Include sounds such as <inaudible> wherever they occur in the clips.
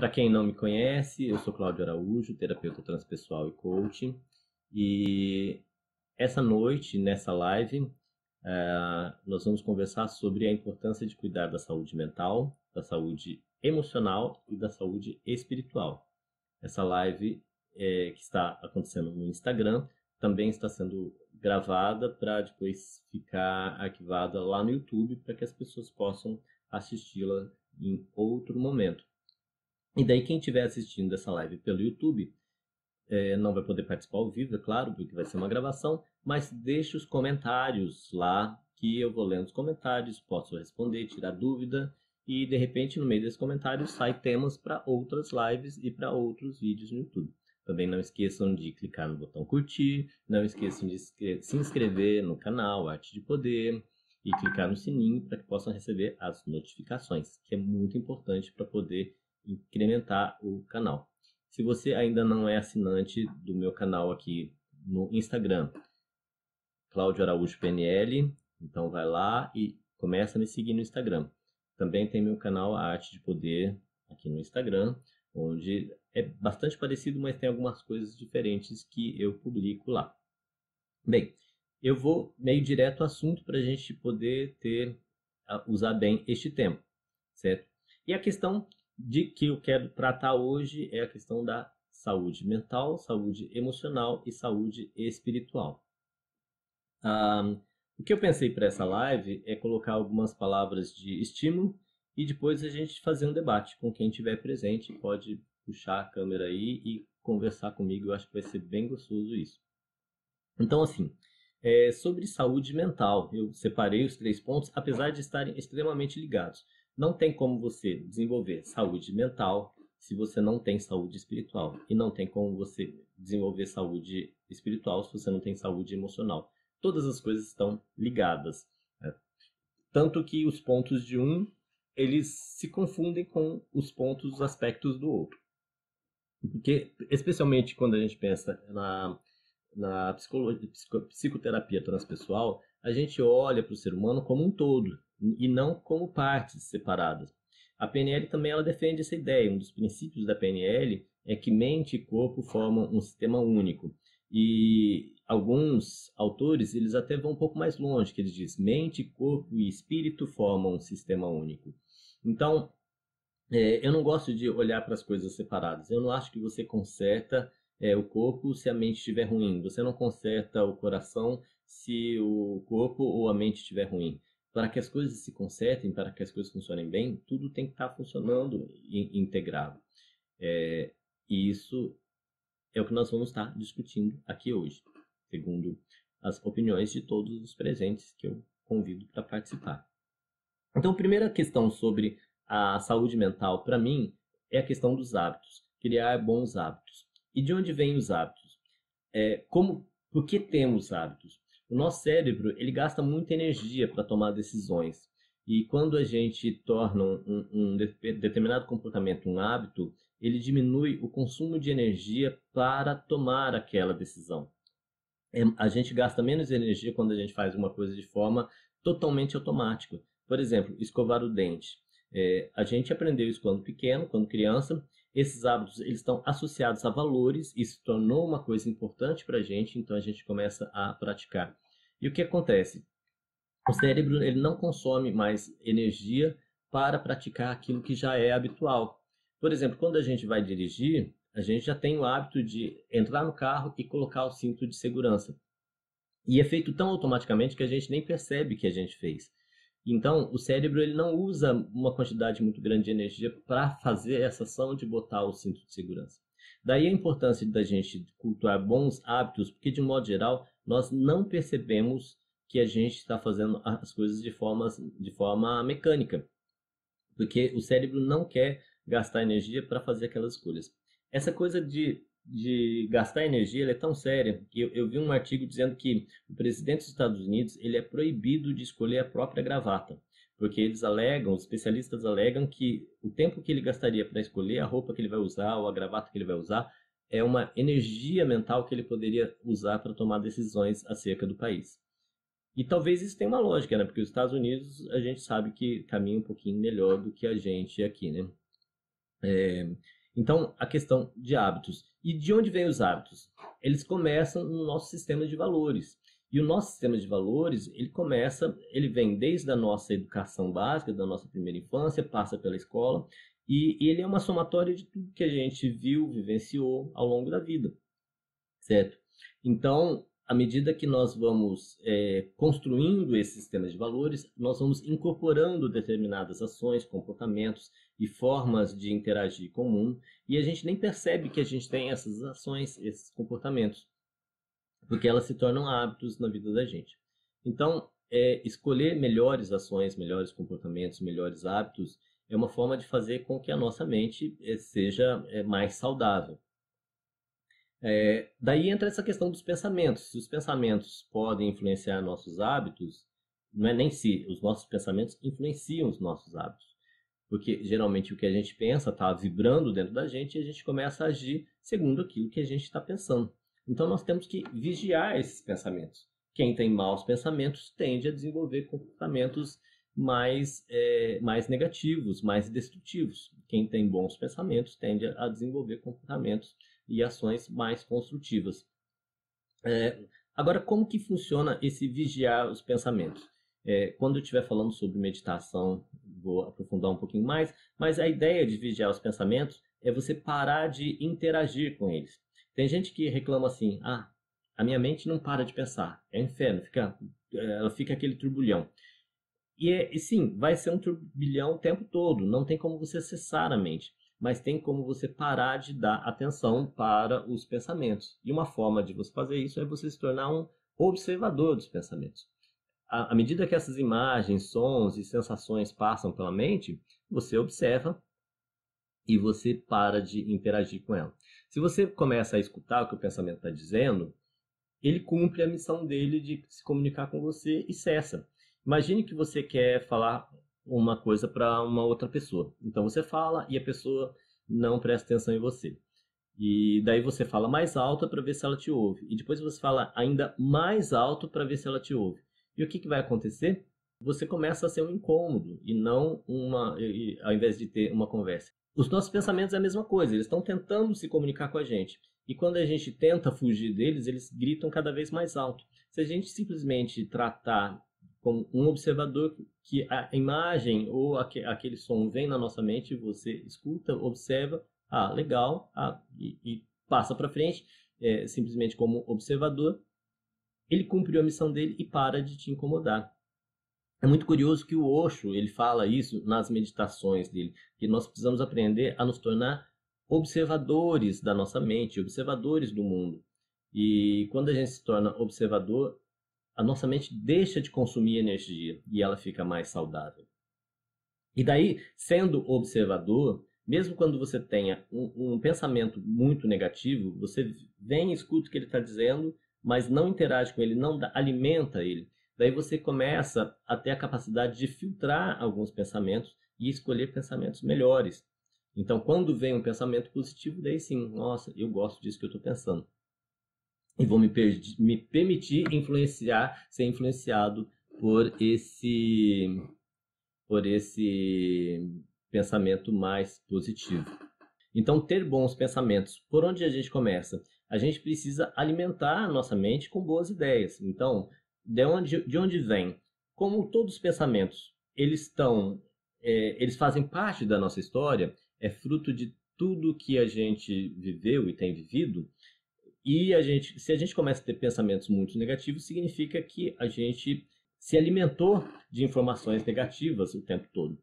Para quem não me conhece, eu sou Cláudio Araújo, terapeuta transpessoal e coach. E essa noite, nessa live, é, nós vamos conversar sobre a importância de cuidar da saúde mental, da saúde emocional e da saúde espiritual. Essa live é, que está acontecendo no Instagram também está sendo gravada para depois ficar arquivada lá no YouTube para que as pessoas possam assisti-la em outro momento. E daí quem estiver assistindo essa live pelo YouTube é, não vai poder participar ao vivo, é claro, porque vai ser uma gravação, mas deixe os comentários lá, que eu vou lendo os comentários, posso responder, tirar dúvida, e de repente no meio desses comentários sai temas para outras lives e para outros vídeos no YouTube. Também não esqueçam de clicar no botão curtir, não esqueçam de se inscrever no canal Arte de Poder e clicar no sininho para que possam receber as notificações, que é muito importante para poder incrementar o canal. Se você ainda não é assinante do meu canal aqui no Instagram, Cláudio Araújo PNL, então vai lá e começa a me seguir no Instagram. Também tem meu canal Arte de Poder aqui no Instagram, onde é bastante parecido, mas tem algumas coisas diferentes que eu publico lá. Bem, eu vou meio direto ao assunto para a gente poder ter usar bem este tempo, certo? E a questão de que eu quero tratar hoje é a questão da saúde mental, saúde emocional e saúde espiritual. Um, o que eu pensei para essa live é colocar algumas palavras de estímulo e depois a gente fazer um debate com quem estiver presente, pode puxar a câmera aí e conversar comigo, eu acho que vai ser bem gostoso isso. Então, assim, é sobre saúde mental, eu separei os três pontos, apesar de estarem extremamente ligados. Não tem como você desenvolver saúde mental se você não tem saúde espiritual. E não tem como você desenvolver saúde espiritual se você não tem saúde emocional. Todas as coisas estão ligadas. Né? Tanto que os pontos de um, eles se confundem com os pontos, os aspectos do outro. Porque, especialmente quando a gente pensa na, na psicoterapia transpessoal, a gente olha para o ser humano como um todo e não como partes separadas. A PNL também ela defende essa ideia. Um dos princípios da PNL é que mente e corpo formam um sistema único. E alguns autores eles até vão um pouco mais longe, que eles dizem mente, corpo e espírito formam um sistema único. Então, é, eu não gosto de olhar para as coisas separadas. Eu não acho que você conserta é, o corpo se a mente estiver ruim. Você não conserta o coração se o corpo ou a mente estiver ruim para que as coisas se consertem, para que as coisas funcionem bem, tudo tem que estar tá funcionando integrado. É, e isso é o que nós vamos estar tá discutindo aqui hoje, segundo as opiniões de todos os presentes que eu convido para participar. Então, a primeira questão sobre a saúde mental, para mim, é a questão dos hábitos, criar bons hábitos. E de onde vêm os hábitos? É, como, por que temos hábitos? O nosso cérebro ele gasta muita energia para tomar decisões. E quando a gente torna um, um, determinado comportamento um hábito, ele diminui o consumo de energia para tomar aquela decisão. É, a gente gasta menos energia quando a gente faz uma coisa de forma totalmente automática. Por exemplo, escovar o dente. É, a gente aprendeu isso quando pequeno, quando criança, esses hábitos eles estão associados a valores, isso tornou uma coisa importante para a gente, então a gente começa a praticar. E o que acontece? O cérebro ele não consome mais energia para praticar aquilo que já é habitual. Por exemplo, quando a gente vai dirigir, a gente já tem o hábito de entrar no carro e colocar o cinto de segurança. E é feito tão automaticamente que a gente nem percebe que a gente fez. Então, o cérebro ele não usa uma quantidade muito grande de energia para fazer essa ação de botar o cinto de segurança. Daí a importância da gente cultuar bons hábitos, porque de modo geral nós não percebemos que a gente está fazendo as coisas de forma, de forma mecânica, porque o cérebro não quer gastar energia para fazer aquelas escolhas. Essa coisa de de gastar energia é tão séria que eu, eu, vi um artigo dizendo que o presidente dos Estados Unidos ele é proibido de escolher a própria gravata, porque eles alegam, os especialistas alegam que o tempo que ele gastaria para escolher a roupa que ele vai usar ou a gravata que ele vai usar é uma energia mental que ele poderia usar para tomar decisões acerca do país. E talvez isso tenha uma lógica, né? Porque os Estados Unidos a gente sabe que caminha um pouquinho melhor do que a gente aqui, né? É, então, a questão de hábitos. E de onde vêm os hábitos? Eles começam no nosso sistema de valores. E o nosso sistema de valores, ele começa, ele vem desde a nossa educação básica, da nossa primeira infância, passa pela escola, e, e ele é uma somatória de tudo que a gente viu, vivenciou ao longo da vida, certo? Então, à medida que nós vamos é, construindo esse sistema de valores, nós vamos incorporando determinadas ações, comportamentos e formas de interagir comum, e a gente nem percebe que a gente tem essas ações, esses comportamentos, porque elas se tornam hábitos na vida da gente. Então, é, escolher melhores ações, melhores comportamentos, melhores hábitos é uma forma de fazer com que a nossa mente é, seja é, mais saudável. É, daí entra essa questão dos pensamentos. Se os pensamentos podem influenciar nossos hábitos, não é nem se, os nossos pensamentos influenciam os nossos hábitos. Porque geralmente o que a gente pensa está vibrando dentro da gente e a gente começa a agir segundo aquilo que a gente está pensando. Então nós temos que vigiar esses pensamentos. Quem tem maus pensamentos tende a desenvolver comportamentos mais, é, mais negativos, mais destrutivos. Quem tem bons pensamentos tende a desenvolver comportamentos e ações mais construtivas. É, agora, como que funciona esse vigiar os pensamentos? É, quando eu estiver falando sobre meditação, vou aprofundar um pouquinho mais, mas a ideia de vigiar os pensamentos é você parar de interagir com eles. Tem gente que reclama assim, ah, a minha mente não para de pensar, é um inferno, fica, é, ela fica aquele turbilhão. E, é, e sim, vai ser um turbilhão o tempo todo, não tem como você acessar a mente mas tem como você parar de dar atenção para os pensamentos. E uma forma de você fazer isso é você se tornar um observador dos pensamentos. À, medida que essas imagens, sons e sensações passam pela mente, você observa e você para de interagir com ela. Se você começa a escutar o que o pensamento está dizendo, ele cumpre a missão dele de se comunicar com você e cessa. Imagine que você quer falar uma coisa para uma outra pessoa. Então você fala e a pessoa não presta atenção em você. E daí você fala mais alto para ver se ela te ouve. E depois você fala ainda mais alto para ver se ela te ouve. E o que, que vai acontecer? Você começa a ser um incômodo e não uma. E, ao invés de ter uma conversa. Os nossos pensamentos é a mesma coisa, eles estão tentando se comunicar com a gente. E quando a gente tenta fugir deles, eles gritam cada vez mais alto. Se a gente simplesmente tratar como um observador que a imagem ou aquele som vem na nossa mente, você escuta, observa, ah, legal, ah, e, e passa para frente, é, simplesmente como observador, ele cumpriu a missão dele e para de te incomodar. É muito curioso que o Osho, ele fala isso nas meditações dele, que nós precisamos aprender a nos tornar observadores da nossa mente, observadores do mundo. E quando a gente se torna observador, a nossa mente deixa de consumir energia e ela fica mais saudável. E daí, sendo observador, mesmo quando você tenha um, um pensamento muito negativo, você vem, escuta o que ele está dizendo, mas não interage com ele, não dá, alimenta ele. Daí você começa a ter a capacidade de filtrar alguns pensamentos e escolher pensamentos melhores. Então, quando vem um pensamento positivo, daí sim, nossa, eu gosto disso que eu estou pensando e vou me, per me permitir influenciar, ser influenciado por esse, por esse pensamento mais positivo. Então, ter bons pensamentos. Por onde a gente começa? A gente precisa alimentar a nossa mente com boas ideias. Então, de onde, de onde vem? Como todos os pensamentos, eles estão, é, eles fazem parte da nossa história, é fruto de tudo que a gente viveu e tem vivido. E a gente, se a gente começa a ter pensamentos muito negativos, significa que a gente se alimentou de informações negativas o tempo todo.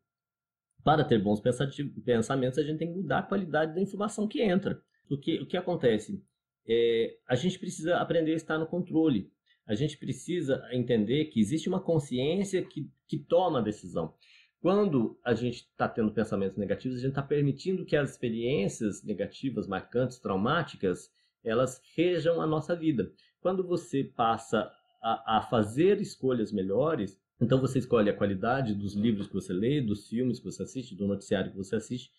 Para ter bons pensamentos, a gente tem que mudar a qualidade da informação que entra. Porque o que acontece? É, a gente precisa aprender a estar no controle. A gente precisa entender que existe uma consciência que, que toma a decisão. Quando a gente está tendo pensamentos negativos, a gente está permitindo que as experiências negativas, marcantes, traumáticas, elas rejam a nossa vida. Quando você passa a, a fazer escolhas melhores, então você escolhe a qualidade dos livros que você lê, dos filmes que você assiste, do noticiário que você assiste,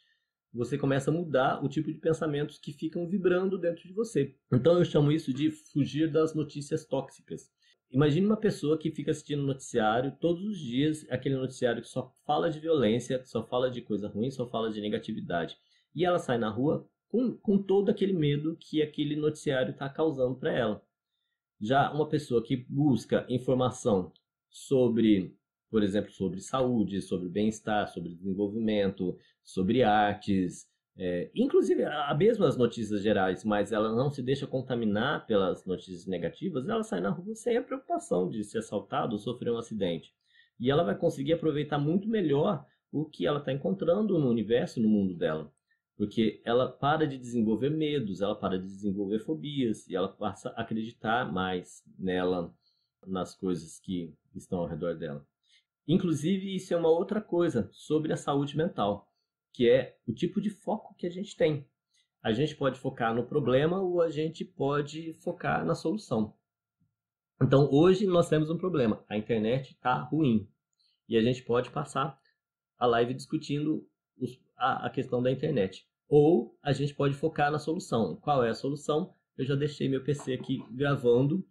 você começa a mudar o tipo de pensamentos que ficam vibrando dentro de você. Então eu chamo isso de fugir das notícias tóxicas. Imagine uma pessoa que fica assistindo noticiário todos os dias, aquele noticiário que só fala de violência, só fala de coisa ruim, só fala de negatividade. E ela sai na rua, com, com todo aquele medo que aquele noticiário está causando para ela. Já uma pessoa que busca informação sobre, por exemplo, sobre saúde, sobre bem-estar, sobre desenvolvimento, sobre artes, é, inclusive a mesma as notícias gerais, mas ela não se deixa contaminar pelas notícias negativas, ela sai na rua sem a preocupação de ser assaltado ou sofrer um acidente. E ela vai conseguir aproveitar muito melhor o que ela está encontrando no universo, no mundo dela. Porque ela para de desenvolver medos, ela para de desenvolver fobias e ela passa a acreditar mais nela, nas coisas que estão ao redor dela. Inclusive, isso é uma outra coisa sobre a saúde mental, que é o tipo de foco que a gente tem. A gente pode focar no problema ou a gente pode focar na solução. Então, hoje nós temos um problema. A internet está ruim. E a gente pode passar a live discutindo os, a, a, questão da internet. Ou a gente pode focar na solução. Qual é a solução? Eu já deixei meu PC aqui gravando.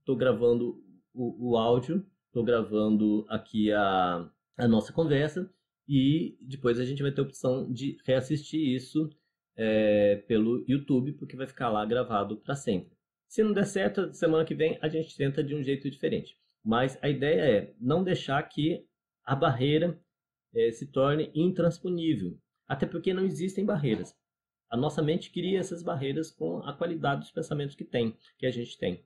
Estou gravando o, o áudio, estou gravando aqui a, a nossa conversa e depois a gente vai ter a opção de reassistir isso é, pelo YouTube, porque vai ficar lá gravado para sempre. Se não der certo, semana que vem a gente tenta de um jeito diferente. Mas a ideia é não deixar que a barreira é, se torne intransponível. Até porque não existem barreiras. A nossa mente cria essas barreiras com a qualidade dos pensamentos que tem, que a gente tem.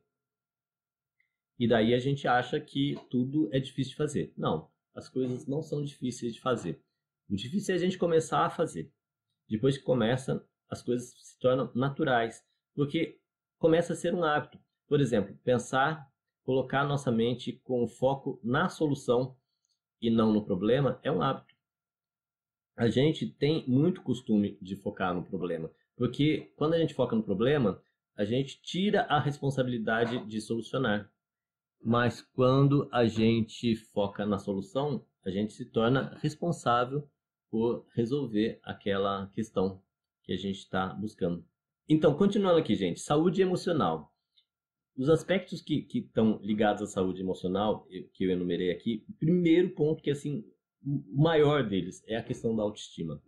E daí a gente acha que tudo é difícil de fazer. Não, as coisas não são difíceis de fazer. O difícil é a gente começar a fazer. Depois que começa, as coisas se tornam naturais, porque começa a ser um hábito. Por exemplo, pensar, colocar a nossa mente com foco na solução e não no problema é um hábito a gente tem muito costume de focar no problema. Porque quando a gente foca no problema, a gente tira a responsabilidade de solucionar. Mas quando a gente foca na solução, a gente se torna responsável por resolver aquela questão que a gente está buscando. Então, continuando aqui, gente, saúde emocional. Os aspectos que, que estão ligados à saúde emocional, que eu enumerei aqui, primeiro ponto que, assim, o maior deles é a questão da autoestima.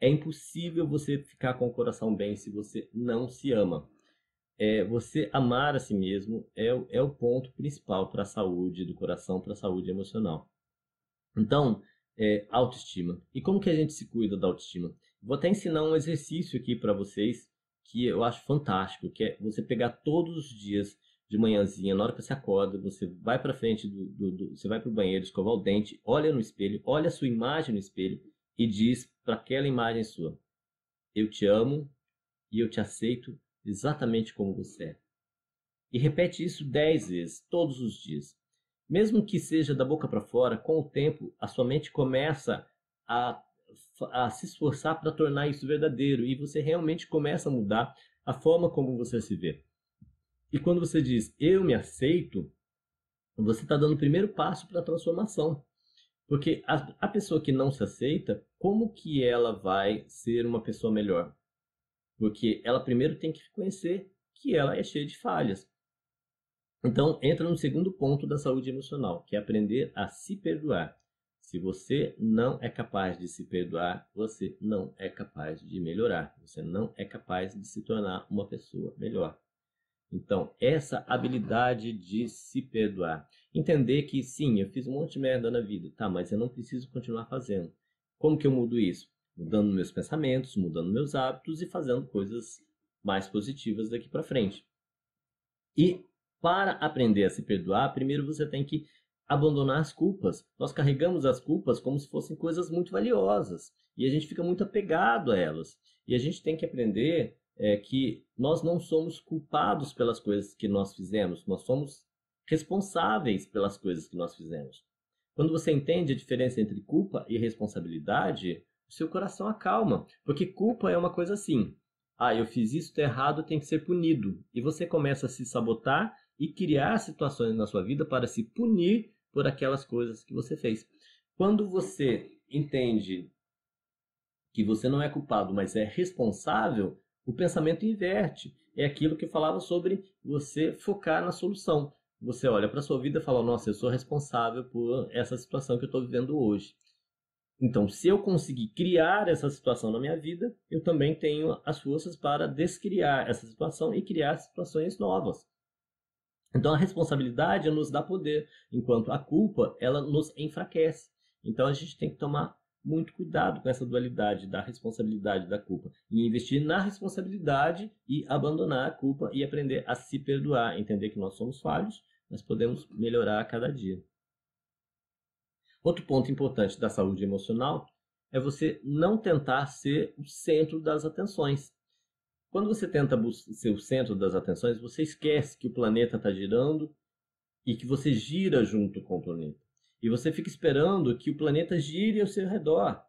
É impossível você ficar com o coração bem se você não se ama. É, você amar a si mesmo é, é o ponto principal para a saúde do coração, para a saúde emocional. Então, é, autoestima. E como que a gente se cuida da autoestima? Vou até ensinar um exercício aqui para vocês que eu acho fantástico, que é você pegar todos os dias de manhãzinha, na hora que você acorda, você vai para frente do, do, do, você vai para o banheiro, escovar o dente, olha no espelho, olha a sua imagem no espelho e diz para aquela imagem sua: Eu te amo e eu te aceito exatamente como você é. E repete isso dez vezes, todos os dias. Mesmo que seja da boca para fora, com o tempo a sua mente começa a, a se esforçar para tornar isso verdadeiro e você realmente começa a mudar a forma como você se vê. E quando você diz eu me aceito, você está dando o primeiro passo para a transformação. Porque a, a, pessoa que não se aceita, como que ela vai ser uma pessoa melhor? Porque ela primeiro tem que reconhecer que ela é cheia de falhas. Então, entra no segundo ponto da saúde emocional, que é aprender a se perdoar. Se você não é capaz de se perdoar, você não é capaz de melhorar. Você não é capaz de se tornar uma pessoa melhor. Então, essa habilidade de se perdoar. Entender que, sim, eu fiz um monte de merda na vida, tá, mas eu não preciso continuar fazendo. Como que eu mudo isso? Mudando meus pensamentos, mudando meus hábitos e fazendo coisas mais positivas daqui para frente. E para aprender a se perdoar, primeiro você tem que abandonar as culpas. Nós carregamos as culpas como se fossem coisas muito valiosas e a gente fica muito apegado a elas. E a gente tem que aprender é que nós não somos culpados pelas coisas que nós fizemos, nós somos responsáveis pelas coisas que nós fizemos. Quando você entende a diferença entre culpa e responsabilidade, o seu coração acalma, porque culpa é uma coisa assim: ah, eu fiz isso, tá errado, tem que ser punido. E você começa a se sabotar e criar situações na sua vida para se punir por aquelas coisas que você fez. Quando você entende que você não é culpado, mas é responsável, o pensamento inverte é aquilo que eu falava sobre você focar na solução. Você olha para a sua vida e fala: Nossa, eu sou responsável por essa situação que eu estou vivendo hoje. Então, se eu conseguir criar essa situação na minha vida, eu também tenho as forças para descriar essa situação e criar situações novas. Então, a responsabilidade nos dá poder, enquanto a culpa ela nos enfraquece. Então, a gente tem que tomar muito cuidado com essa dualidade da responsabilidade e da culpa. E investir na responsabilidade e abandonar a culpa e aprender a se perdoar, entender que nós somos falhos, mas podemos melhorar a cada dia. Outro ponto importante da saúde emocional é você não tentar ser o centro das atenções. Quando você tenta ser o centro das atenções, você esquece que o planeta está girando e que você gira junto com o planeta. E você fica esperando que o planeta gire ao seu redor.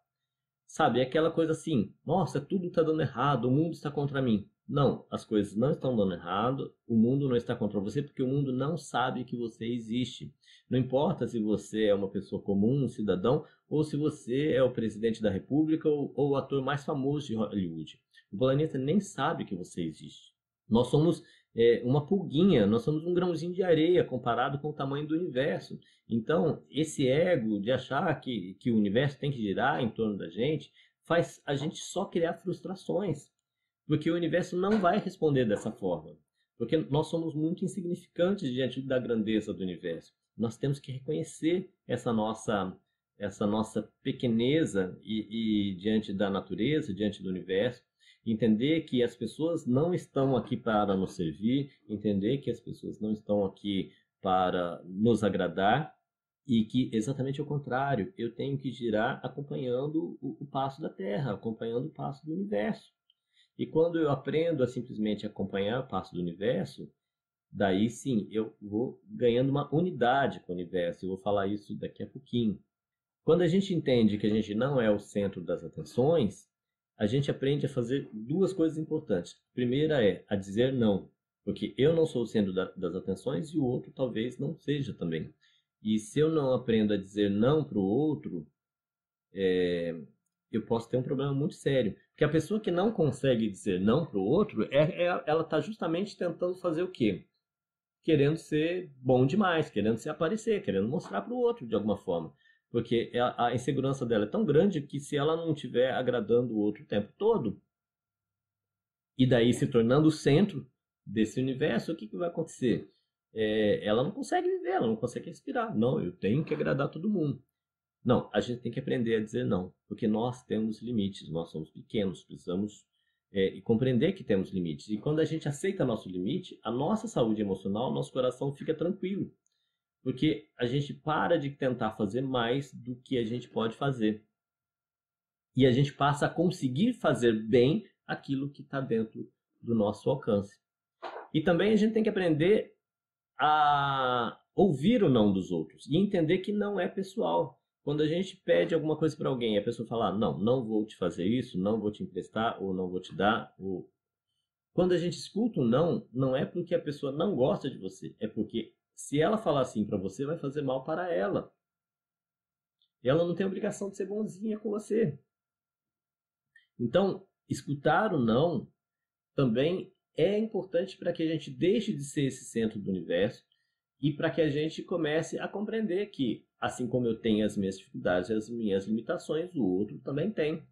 Sabe, é aquela coisa assim, nossa, tudo está dando errado, o mundo está contra mim. Não, as coisas não estão dando errado, o mundo não está contra você porque o mundo não sabe que você existe. Não importa se você é uma pessoa comum, um cidadão, ou se você é o presidente da república ou, ou o ator mais famoso de Hollywood. O planeta nem sabe que você existe. Nós somos é, uma pulguinha, nós somos um grãozinho de areia comparado com o tamanho do universo. Então, esse ego de achar que, que o universo tem que girar em torno da gente faz a gente só criar frustrações, porque o universo não vai responder dessa forma. Porque nós somos muito insignificantes diante da grandeza do universo. Nós temos que reconhecer essa nossa essa nossa pequeneza e, e diante da natureza, diante do universo, entender que as pessoas não estão aqui para nos servir, entender que as pessoas não estão aqui para nos agradar e que exatamente ao contrário, eu tenho que girar acompanhando o, o passo da Terra, acompanhando o passo do universo. E quando eu aprendo a simplesmente acompanhar o passo do universo, daí sim eu vou ganhando uma unidade com o universo. Eu vou falar isso daqui a pouquinho. Quando a gente entende que a gente não é o centro das atenções, a gente aprende a fazer duas coisas importantes. A primeira é a dizer não, porque eu não sou o centro das atenções e o outro talvez não seja também. E se eu não aprendo a dizer não para o outro, é, eu posso ter um problema muito sério. Porque a pessoa que não consegue dizer não para o outro, é, é, ela está justamente tentando fazer o quê? Querendo ser bom demais, querendo se aparecer, querendo mostrar para o outro de alguma forma. Porque é, a, insegurança dela é tão grande que se ela não estiver agradando o outro o tempo todo, e daí se tornando o centro desse universo, o que, que vai acontecer? É, ela não consegue viver, ela não consegue respirar. Não, eu tenho que agradar todo mundo. Não, a gente tem que aprender a dizer não, porque nós temos limites, nós somos pequenos, precisamos é, compreender que temos limites. E quando a gente aceita nosso limite, a nossa saúde emocional, nosso coração fica tranquilo. Porque a gente para de tentar fazer mais do que a gente pode fazer. E a gente passa a conseguir fazer bem aquilo que está dentro do nosso alcance. E também a gente tem que aprender a ouvir o não dos outros e entender que não é pessoal. Quando a gente pede alguma coisa para alguém e a pessoa fala, não, não vou te fazer isso, não vou te emprestar, ou não vou te dar, ou... Quando a gente escuta o um não, não é porque a pessoa não gosta de você, é porque se ela falar assim para você, vai fazer mal para ela. Ela não tem obrigação de ser bonzinha com você. Então, escutar o não também é importante para que a gente deixe de ser esse centro do universo e para que a gente comece a compreender que, assim como eu tenho as minhas dificuldades e as minhas limitações, o outro também tem.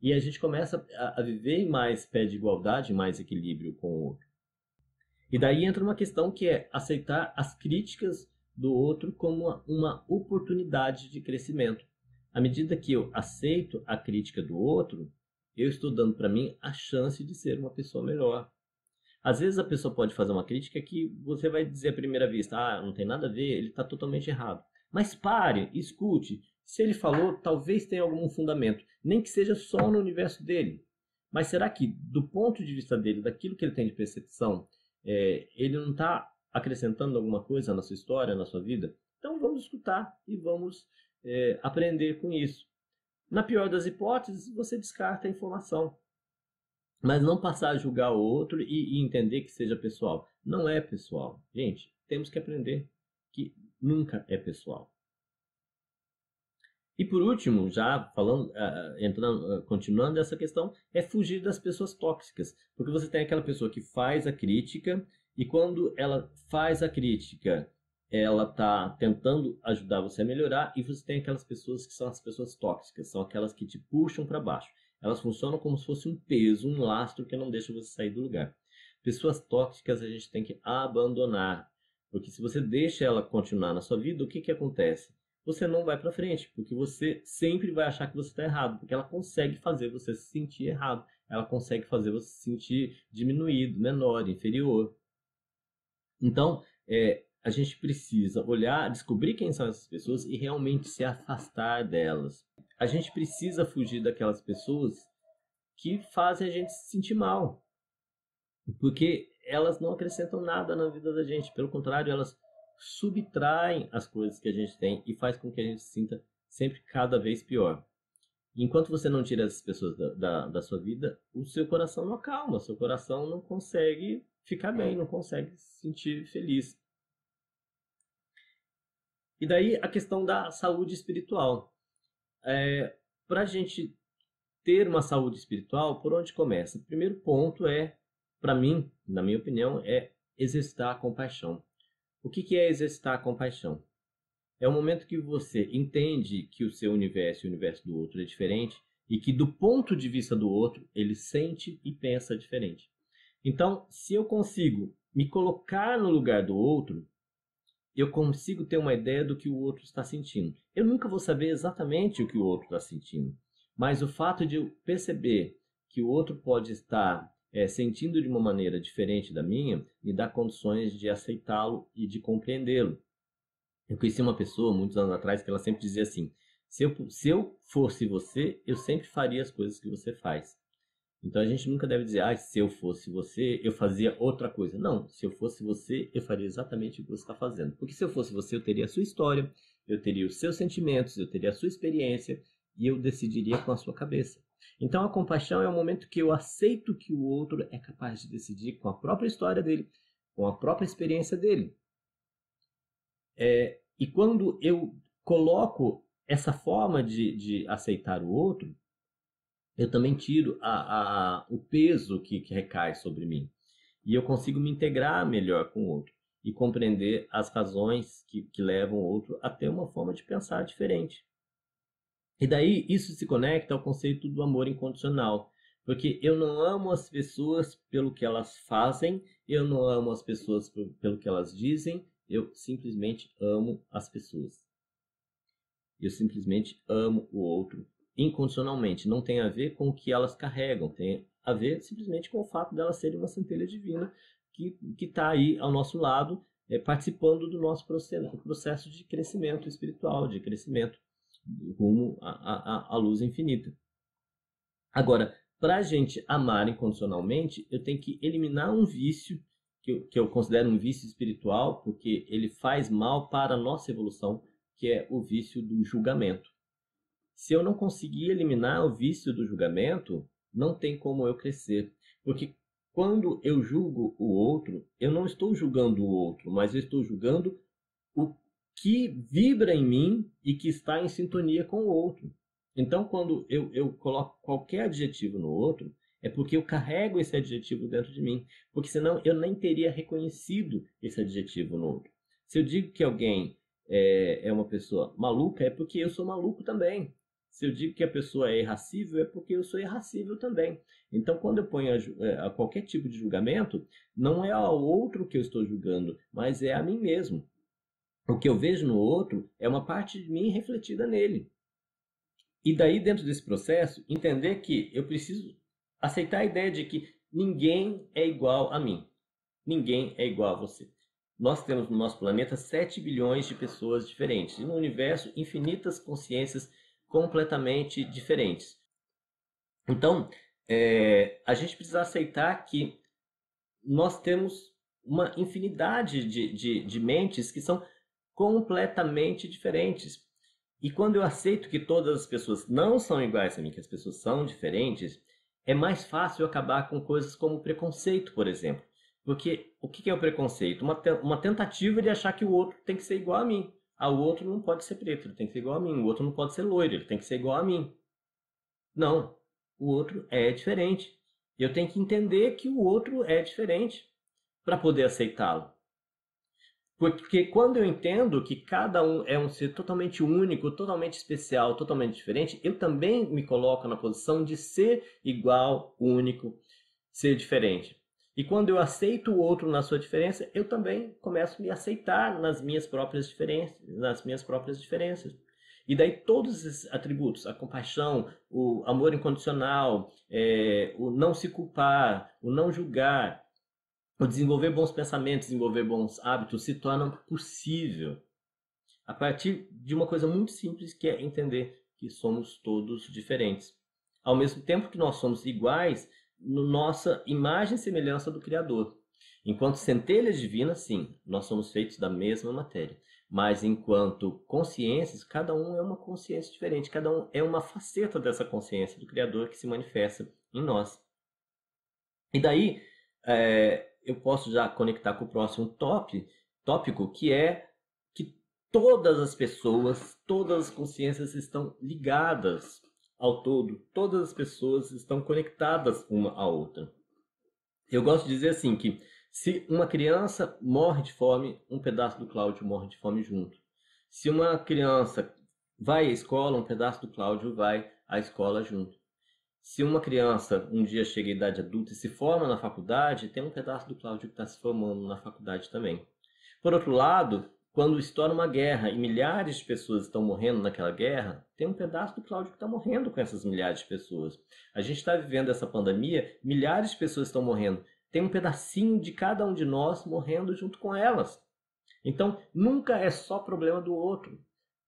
E a gente começa a viver mais pé de igualdade, mais equilíbrio com o outro. E daí entra uma questão que é aceitar as críticas do outro como uma, oportunidade de crescimento. À medida que eu aceito a crítica do outro, eu estou dando para mim a chance de ser uma pessoa melhor. Às vezes a pessoa pode fazer uma crítica que você vai dizer à primeira vista, ah, não tem nada a ver, ele está totalmente errado. Mas pare, escute. Se ele falou, talvez tenha algum fundamento, nem que seja só no universo dele. Mas será que, do ponto de vista dele, daquilo que ele tem de percepção, é, ele não está acrescentando alguma coisa na sua história, na sua vida? Então vamos escutar e vamos é, aprender com isso. Na pior das hipóteses, você descarta a informação. Mas não passar a julgar o outro e, e entender que seja pessoal. Não é pessoal. Gente, temos que aprender que nunca é pessoal. E por último, já falando, ah, ah, entrando, ah, continuando essa questão, é fugir das pessoas tóxicas, porque você tem aquela pessoa que faz a crítica e quando ela faz a crítica, ela está tentando ajudar você a melhorar e você tem aquelas pessoas que são as pessoas tóxicas, são aquelas que te puxam para baixo. Elas funcionam como se fosse um peso, um lastro que não deixa você sair do lugar. Pessoas tóxicas a gente tem que abandonar, porque se você deixa ela continuar na sua vida, o que, que acontece? você não vai para frente, porque você sempre vai achar que você está errado, porque ela consegue fazer você se sentir errado, ela consegue fazer você se sentir diminuído, menor, inferior. Então, é, a gente precisa olhar, descobrir quem são essas pessoas e realmente se afastar delas. A gente precisa fugir daquelas pessoas que fazem a gente se sentir mal, porque elas não acrescentam nada na vida da gente, pelo contrário, elas subtraem as coisas que a gente tem e faz com que a gente se sinta sempre cada vez pior. Enquanto você não tira essas pessoas da, da, da sua vida, o seu coração não acalma, seu coração não consegue ficar bem, não consegue se sentir feliz. E daí a questão da saúde espiritual. É, Para a gente ter uma saúde espiritual, por onde começa? O primeiro ponto é, para mim, na minha opinião, é exercitar a compaixão. O que é exercitar a compaixão? É o momento que você entende que o seu universo e o universo do outro é diferente e que, do ponto de vista do outro, ele sente e pensa diferente. Então, se eu consigo me colocar no lugar do outro, eu consigo ter uma ideia do que o outro está sentindo. Eu nunca vou saber exatamente o que o outro está sentindo, mas o fato de eu perceber que o outro pode estar é, sentindo de uma maneira diferente da minha, me dá condições de aceitá-lo e de compreendê-lo. Eu conheci uma pessoa muitos anos atrás que ela sempre dizia assim: se eu, se eu fosse você, eu sempre faria as coisas que você faz. Então a gente nunca deve dizer, ah, se eu fosse você, eu fazia outra coisa. Não, se eu fosse você, eu faria exatamente o que você está fazendo. Porque se eu fosse você, eu teria a sua história, eu teria os seus sentimentos, eu teria a sua experiência e eu decidiria com a sua cabeça. Então a compaixão é o momento que eu aceito que o outro é capaz de decidir com a própria história dele, com a própria experiência dele. É, e quando eu coloco essa forma de, de aceitar o outro, eu também tiro a, a, o peso que, que recai sobre mim. E eu consigo me integrar melhor com o outro e compreender as razões que, que levam o outro a ter uma forma de pensar diferente. E daí isso se conecta ao conceito do amor incondicional, porque eu não amo as pessoas pelo que elas fazem, eu não amo as pessoas pelo que elas dizem, eu simplesmente amo as pessoas. Eu simplesmente amo o outro incondicionalmente. Não tem a ver com o que elas carregam, tem a ver simplesmente com o fato delas serem uma centelha divina que está aí ao nosso lado, é, participando do nosso processo de crescimento espiritual, de crescimento rumo à, à, luz infinita. Agora, para a gente amar incondicionalmente, eu tenho que eliminar um vício que eu, que eu, considero um vício espiritual, porque ele faz mal para a nossa evolução, que é o vício do julgamento. Se eu não conseguir eliminar o vício do julgamento, não tem como eu crescer, porque quando eu julgo o outro, eu não estou julgando o outro, mas eu estou julgando que vibra em mim e que está em sintonia com o outro. Então, quando eu, eu coloco qualquer adjetivo no outro, é porque eu carrego esse adjetivo dentro de mim, porque senão eu nem teria reconhecido esse adjetivo no outro. Se eu digo que alguém é, é uma pessoa maluca, é porque eu sou maluco também. Se eu digo que a pessoa é irracível, é porque eu sou irracível também. Então, quando eu ponho a, é, a qualquer tipo de julgamento, não é ao outro que eu estou julgando, mas é a mim mesmo o que eu vejo no outro é uma parte de mim refletida nele. E daí, dentro desse processo, entender que eu preciso aceitar a ideia de que ninguém é igual a mim. Ninguém é igual a você. Nós temos no nosso planeta 7 bilhões de pessoas diferentes. E no universo, infinitas consciências completamente diferentes. Então, é, a gente precisa aceitar que nós temos uma infinidade de, de, de mentes que são completamente diferentes. E quando eu aceito que todas as pessoas não são iguais a mim, que as pessoas são diferentes, é mais fácil acabar com coisas como preconceito, por exemplo. Porque o que é o preconceito? Uma, te uma tentativa de achar que o outro tem que ser igual a mim. Ah, o outro não pode ser preto, ele tem que ser igual a mim. O outro não pode ser loiro, ele tem que ser igual a mim. Não, o outro é diferente. Eu tenho que entender que o outro é diferente para poder aceitá-lo. Porque quando eu entendo que cada um é um ser totalmente único, totalmente especial, totalmente diferente, eu também me coloco na posição de ser igual, único, ser diferente. E quando eu aceito o outro na sua diferença, eu também começo a me aceitar nas minhas próprias diferenças, nas minhas próprias diferenças. E daí todos esses atributos, a compaixão, o amor incondicional, é, o não se culpar, o não julgar, o então, desenvolver bons pensamentos, desenvolver bons hábitos se torna possível a partir de uma coisa muito simples que é entender que somos todos diferentes. Ao mesmo tempo que nós somos iguais, no nossa imagem e semelhança do Criador. Enquanto centelhas divinas, sim, nós somos feitos da mesma matéria. Mas enquanto consciências, cada um é uma consciência diferente, cada um é uma faceta dessa consciência do Criador que se manifesta em nós. E daí, é, eu posso já conectar com o próximo top, tópico, que é que todas as pessoas, todas as consciências estão ligadas ao todo, todas as pessoas estão conectadas uma à outra. Eu gosto de dizer assim que se uma criança morre de fome, um pedaço do Cláudio morre de fome junto. Se uma criança vai à escola, um pedaço do Cláudio vai à escola junto. Se uma criança um dia chega à idade adulta e se forma na faculdade, tem um pedaço do Cláudio que está se formando na faculdade também. Por outro lado, quando estoura uma guerra e milhares de pessoas estão morrendo naquela guerra, tem um pedaço do Cláudio que está morrendo com essas milhares de pessoas. A gente está vivendo essa pandemia, milhares de pessoas estão morrendo. Tem um pedacinho de cada um de nós morrendo junto com elas. Então, nunca é só problema do outro.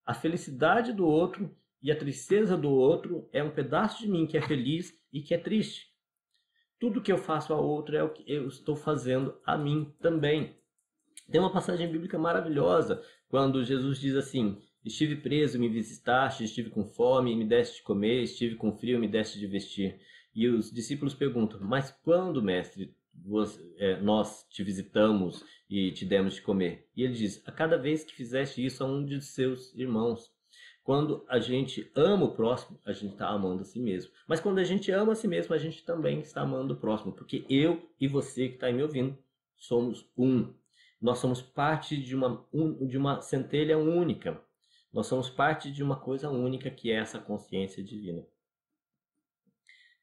A felicidade do outro e a tristeza do outro é um pedaço de mim que é feliz e que é triste. Tudo que eu faço ao outro é o que eu estou fazendo a mim também. Tem uma passagem bíblica maravilhosa quando Jesus diz assim: Estive preso, me visitaste, estive com fome, me deste de comer, estive com frio, me deste de vestir. E os discípulos perguntam: Mas quando, mestre, é, nós te visitamos e te demos de comer? E ele diz: A cada vez que fizeste isso a um de seus irmãos. Quando a gente ama o próximo, a gente está amando a si mesmo. Mas quando a gente ama a si mesmo, a gente também está amando o próximo, porque eu e você que está me ouvindo somos um. Nós somos parte de uma, de uma centelha única. Nós somos parte de uma coisa única que é essa consciência divina.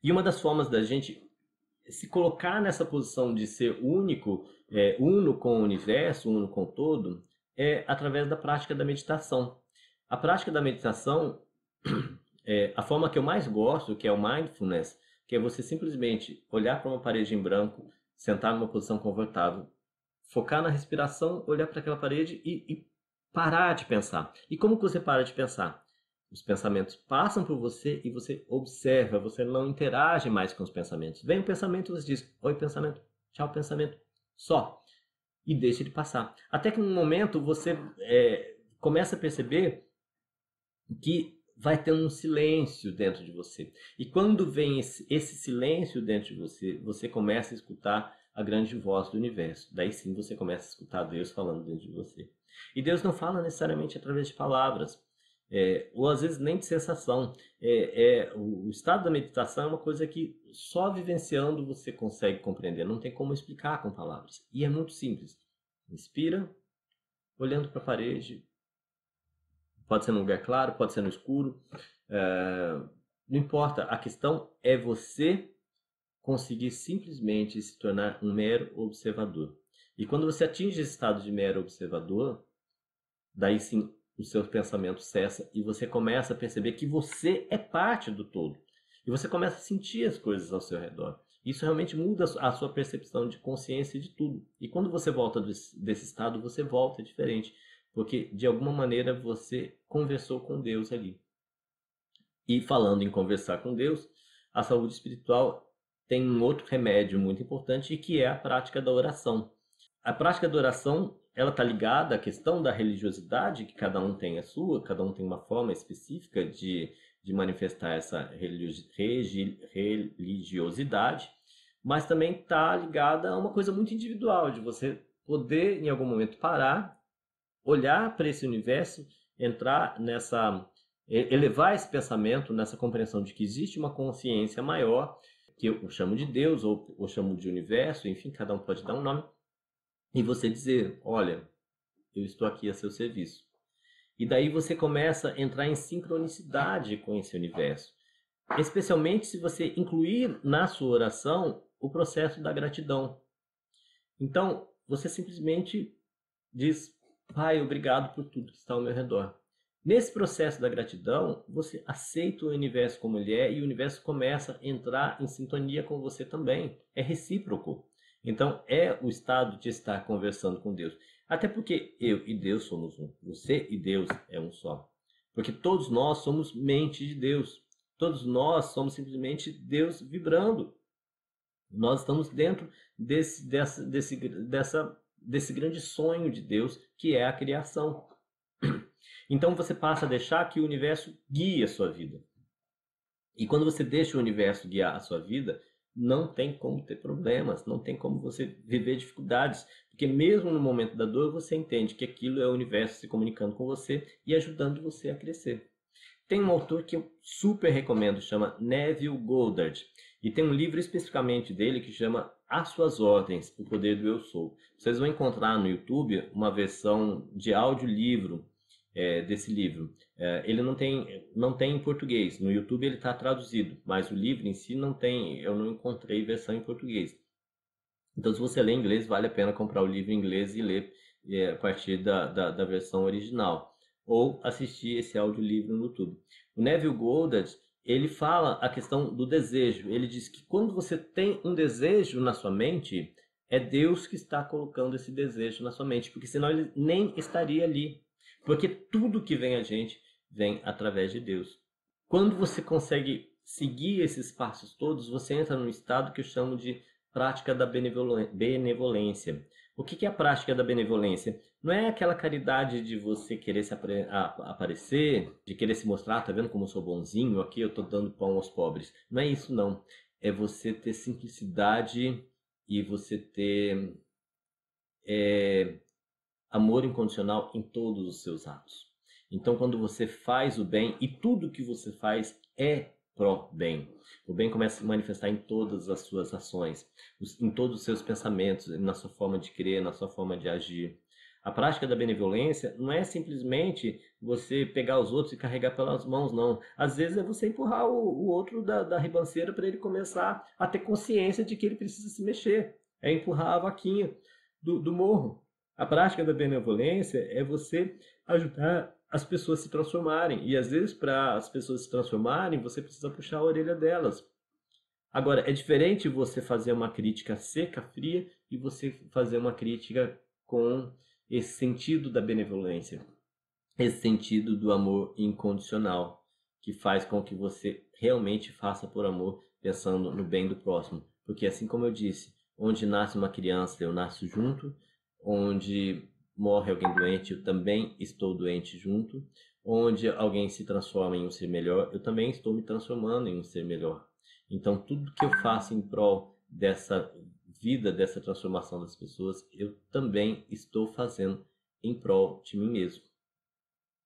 E uma das formas da gente se colocar nessa posição de ser único, é, uno com o universo, uno com o todo, é através da prática da meditação. A prática da meditação, <clears throat> é, a forma que eu mais gosto, que é o mindfulness, que é você simplesmente olhar para uma parede em branco, sentar numa posição confortável, focar na respiração, olhar para aquela parede e, e parar de pensar. E como que você para de pensar? Os pensamentos passam por você e você observa, você não interage mais com os pensamentos. Vem o pensamento e você diz: Oi, pensamento, tchau, pensamento, só. E deixa ele passar. Até que num momento você é, começa a perceber que vai tendo um silêncio dentro de você. E quando vem esse, esse, silêncio dentro de você, você começa a escutar a grande voz do universo. Daí sim você começa a escutar Deus falando dentro de você. E Deus não fala necessariamente através de palavras, é, ou às vezes nem de sensação. É, é, o estado da meditação é uma coisa que só vivenciando você consegue compreender, não tem como explicar com palavras. E é muito simples. Inspira, olhando para a parede, Pode ser num lugar claro, pode ser no escuro. É, não importa, a questão é você conseguir simplesmente se tornar um mero observador. E quando você atinge esse estado de mero observador, daí sim o seu pensamento cessa e você começa a perceber que você é parte do todo. E você começa a sentir as coisas ao seu redor. Isso realmente muda a sua percepção de consciência de tudo. E quando você volta desse estado, você volta diferente. Porque, de alguma maneira, você conversou com Deus ali. E falando em conversar com Deus, a saúde espiritual tem um outro remédio muito importante, que é a prática da oração. A prática da oração, ela está ligada à questão da religiosidade, que cada um tem a sua, cada um tem uma forma específica de, de manifestar essa religiosidade, mas também está ligada a uma coisa muito individual, de você poder, em algum momento, parar olhar para esse universo, entrar nessa elevar esse pensamento nessa compreensão de que existe uma consciência maior, que eu chamo de Deus ou, eu chamo de universo, enfim, cada um pode dar um nome, e você dizer, olha, eu estou aqui a seu serviço. E daí você começa a entrar em sincronicidade com esse universo, especialmente se você incluir na sua oração o processo da gratidão. Então, você simplesmente diz, Pai, obrigado por tudo que está ao meu redor. Nesse processo da gratidão, você aceita o universo como ele é e o universo começa a entrar em sintonia com você também. É recíproco. Então, é o estado de estar conversando com Deus. Até porque eu e Deus somos um. Você e Deus é um só. Porque todos nós somos mente de Deus. Todos nós somos simplesmente Deus vibrando. Nós estamos dentro desse, dessa, desse, dessa desse grande sonho de Deus que é a criação. Então você passa a deixar que o universo guie a sua vida. E quando você deixa o universo guiar a sua vida, não tem como ter problemas, não tem como você viver dificuldades, porque mesmo no momento da dor você entende que aquilo é o universo se comunicando com você e ajudando você a crescer. Tem um autor que eu super recomendo, chama Neville Goddard. E tem um livro especificamente dele que chama As Suas Ordens, O Poder do Eu Sou. Vocês vão encontrar no YouTube uma versão de audiolivro é, desse livro. É, ele não tem, não tem em português. No YouTube ele está traduzido, mas o livro em si não tem. Eu não encontrei versão em português. Então, se você lê em inglês, vale a pena comprar o livro em inglês e ler é, a partir da, da, da, versão original. Ou assistir esse audiolivro no YouTube. O Neville Goddard ele fala a questão do desejo. Ele diz que quando você tem um desejo na sua mente, é Deus que está colocando esse desejo na sua mente, porque senão ele nem estaria ali. Porque tudo que vem a gente vem através de Deus. Quando você consegue seguir esses passos todos, você entra num estado que eu chamo de prática da benevolência. O que é a prática da benevolência? Não é aquela caridade de você querer se aparecer, de querer se mostrar, ah, tá vendo como eu sou bonzinho aqui, eu tô dando pão aos pobres. Não é isso, não. É você ter simplicidade e você ter é, amor incondicional em todos os seus atos. Então, quando você faz o bem, e tudo que você faz é pró-bem. O bem começa a se manifestar em todas as suas ações, em todos os seus pensamentos, na sua forma de crer, na sua forma de agir. A prática da benevolência não é simplesmente você pegar os outros e carregar pelas mãos, não. Às vezes é você empurrar o, o outro da, da ribanceira para ele começar a ter consciência de que ele precisa se mexer. É empurrar a vaquinha do, do morro. A prática da benevolência é você ajudar as pessoas se transformarem. E às vezes, para as pessoas se transformarem, você precisa puxar a orelha delas. Agora, é diferente você fazer uma crítica seca, fria, e você fazer uma crítica com esse sentido da benevolência, esse sentido do amor incondicional, que faz com que você realmente faça por amor, pensando no bem do próximo. Porque, assim como eu disse, onde nasce uma criança, eu nasço junto, onde morre alguém doente, eu também estou doente junto, onde alguém se transforma em um ser melhor, eu também estou me transformando em um ser melhor. Então, tudo que eu faço em prol dessa vida dessa transformação das pessoas, eu também estou fazendo em prol de mim mesmo.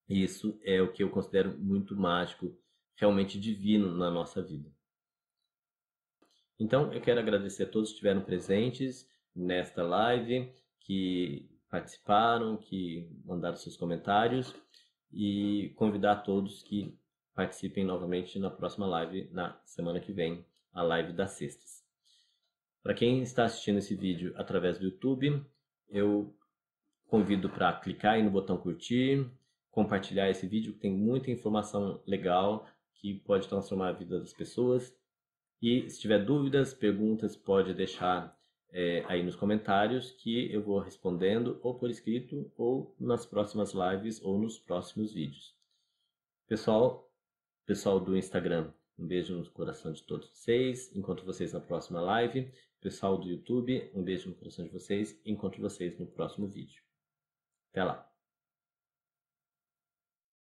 Isso é o que eu considero muito mágico, realmente divino na nossa vida. Então, eu quero agradecer a todos que estiveram presentes nesta live, que participaram, que mandaram seus comentários e convidar a todos que participem novamente na próxima live na semana que vem, a live das sextas. Para quem está assistindo esse vídeo através do YouTube, eu convido para clicar aí no botão curtir, compartilhar esse vídeo, que tem muita informação legal que pode transformar a vida das pessoas. E se tiver dúvidas, perguntas, pode deixar é, aí nos comentários que eu vou respondendo ou por escrito ou nas próximas lives ou nos próximos vídeos. Pessoal, pessoal do Instagram, um beijo no coração de todos vocês. Encontro vocês na próxima live. Pessoal do YouTube, um beijo no coração de vocês. Encontro vocês no próximo vídeo. Até lá!